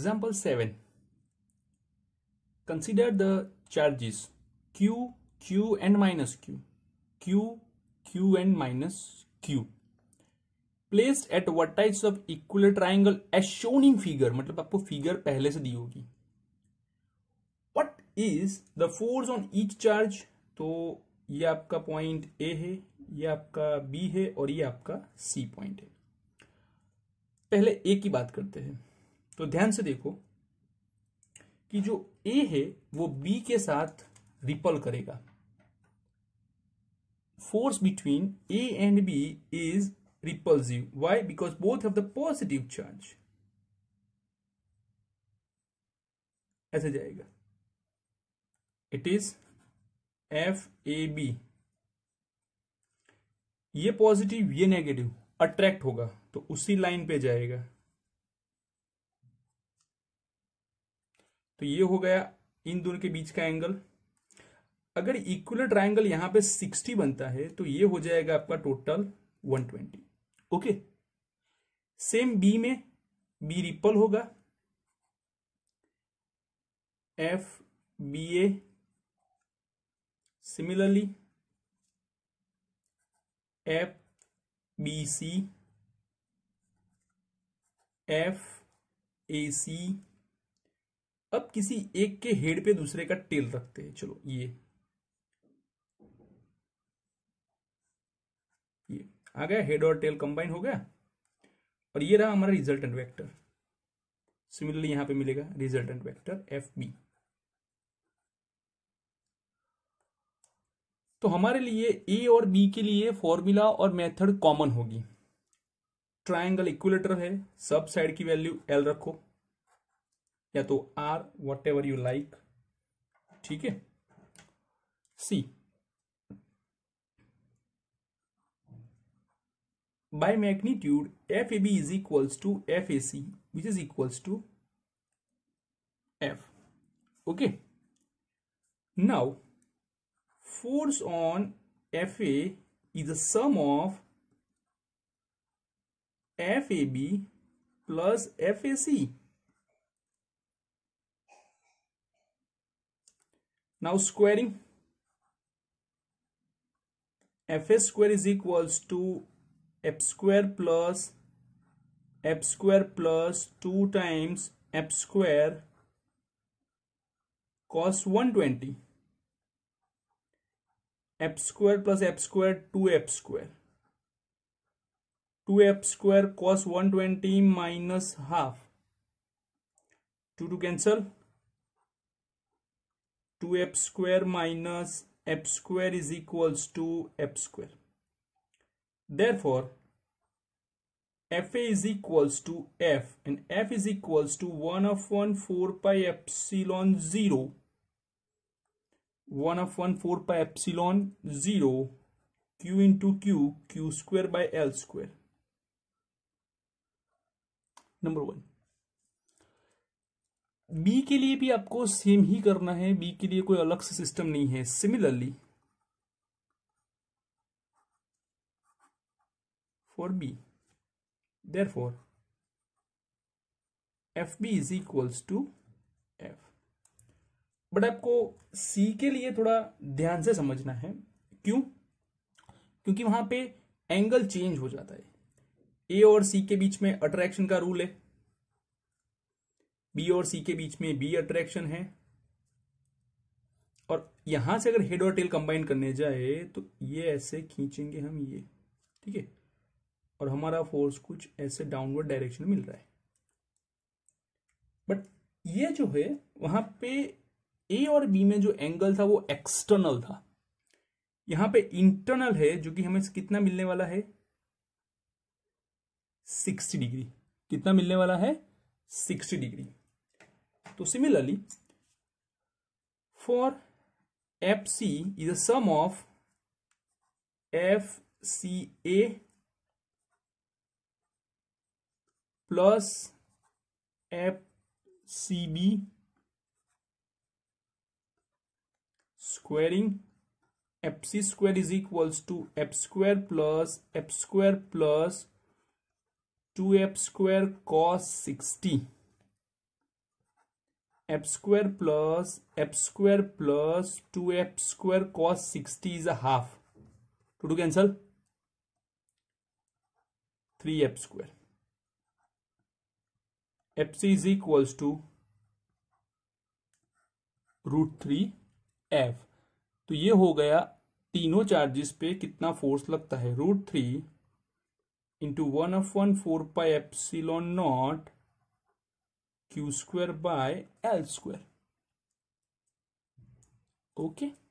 Example 7. Consider the charges Q, Q and minus Q, Q, Q and minus Q placed at vertices of equilateral triangle as shown in figure matlab aapko figure pehle se di hogi What is the force on each charge to ye aapka point A hai ये आपका B है और ये आपका C point है पहले ए की बात करते हैं तो ध्यान से देखो कि जो ए है वो बी के साथ रिपल करेगा force between A and B is repulsive why because both have the positive charge ऐसे जाएगा it is F A B ये पॉजिटिव ये नेगेटिव अट्रैक्ट होगा तो उसी लाइन पे जाएगा तो ये हो गया इन दोनों के बीच का एंगल अगर इक्वल ट्राइंगल यहां पे 60 बनता है तो ये हो जाएगा आपका टोटल 120 ओके सेम बी में बी रिपल होगा F B A similarly F B C F A C अब किसी एक के हेड पे दूसरे का टेल रखते हैं चलो ये ये आ गया हेड और टेल कंबाइन हो गया और ये रहा हमारा रिजल्टेंट वेक्टर सिमिलरली यहां पे मिलेगा रिजल्टेंट वेक्टर एफ बी तो हमारे लिए ए और बी के लिए फॉर्मूला और मेथड कॉमन होगी ट्रायंगल इक्विलेटर है सब साइड की वैल्यू एल रखो या तो R whatever you like ठीक है see by magnitude F A B is equals to F A C which is equals to F okay now force on F A is a sum of F A B plus F A C Now squaring f square is equals to f square plus f square plus 2 times f square cos 120 f square plus f square 2 f square 2 f square cos 120 minus half 2 to cancel 2f square minus f square is equals to f square. Therefore, fa is equals to f and f is equals to 1 of one 4 pi epsilon 0 1 of one 4 pi epsilon 0 q into q q square by l square number 1 B के लिए भी आपको same ही करना है B के लिए कोई अलग से सिस्टम नहीं है similarly for B there for F B is equals to F but आपको सी के लिए थोड़ा ध्यान से समझना है क्यों क्योंकि वहां पे एंगल चेंज हो जाता है ए और सी के बीच में अट्रैक्शन का रूल है बी और सी के बीच में बी अट्रैक्शन है और यहां से अगर हेड और टेल कंबाइन करने जाए तो ये ऐसे खींचेंगे हम ये ठीक है और हमारा फोर्स कुछ ऐसे डाउनवर्ड डायरेक्शन मिल रहा है बट ये जो है वहां पे ए और बी में जो एंगल था वो एक्सटर्नल था यहां पे इंटरनल है जो कि हमें कितना मिलने वाला है सिक्सटी डिग्री कितना मिलने वाला है sixty degree So similarly, for FC is a sum of FCA plus FCB squaring fc square is equals to f square plus f square plus 2f square cos 60 F square plus F square plus two F square cos sixty is a half two two cancel three F square F C is equals to root three F तो ये हो गया तीनों charges पे कितना force लगता है root three into one of one four pi epsilon naught q square by l square Ok.